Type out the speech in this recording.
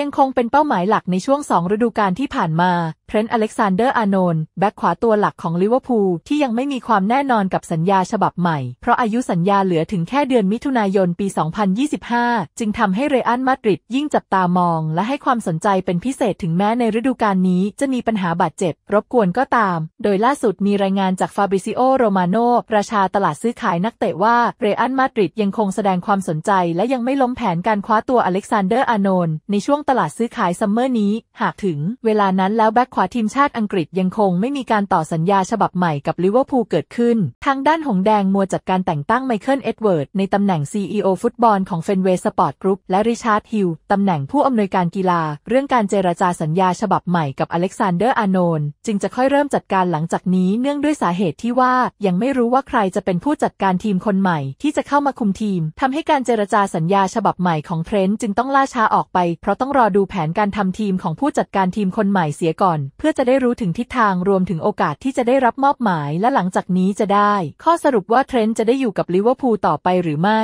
ยังคงเป็นเป้าหมายหลักในช่วงสองฤดูกาลที่ผ่านมาทรนต์อเล็กซานเดอร์อานนนแบ็กขวาตัวหลักของลิเวอร์พูลที่ยังไม่มีความแน่นอนกับสัญญาฉบับใหม่ เพราะอายุสัญญาเหลือถึงแค่เดือนมิถุนายนปี 2025 จึงทำให้เรอัลมาดริดยิ่งจับตามอง และให้ความสนใจเป็นพิเศษถึงแม้ในฤดูกาลนี้จะมีปัญหาบาดเจ็บ รบกวนก็ตาม โดยล่าสุดมีรายงานจากฟาบริซิโอโรมาโนประชาตลาดซื้อขายนักเตะว่าเรอัลมาดริดยังคงแสดงความสนใจและยังไม่ล้มแผนการคว้าตัวอเล็กซานเดอร์อานนนในช่วงตลาดซื้อขายซัมเมอร์นี้หากถึงเวลานั้นแล้วแบ็กขวาาทีมชาติอังกฤษยังคงไม่มีการต่อสัญญาฉบับใหม่กับลิเวอร์พูลเกิดขึ้น ทางด้านหงแดงมัวจัดการแต่งตั้งไมเคิล เอ็ดเวิร์ดในตำแหน่ง CEO ฟุตบอลของเฟนเวย์สปอร์ตกรุ๊ปและริชาร์ดฮิลตำแหน่งผู้อำนวยการกีฬา เรื่องการเจรจาสัญญาฉบับใหม่กับอเล็กซานเดอร์อานนท์จึงจะค่อยเริ่มจัดการหลังจากนี้เนื่องด้วยสาเหตุที่ว่ายังไม่รู้ว่าใครจะเป็นผู้จัดการทีมคนใหม่ ที่จะเข้ามาคุมทีม ทำให้การเจรจาสัญญาฉบับใหม่ของเทรน์จึงต้องล่าช้าออกไป เพราะต้องรอดูแผนการทำทีมของผู้จัดการทีมคนใหม่เสียก่อนเพื่อจะได้รู้ถึงทิศทางรวมถึงโอกาสที่จะได้รับมอบหมายและหลังจากนี้จะได้ ข้อสรุปว่าเทรนด์จะได้อยู่กับลิเวอร์พูลต่อไปหรือไม่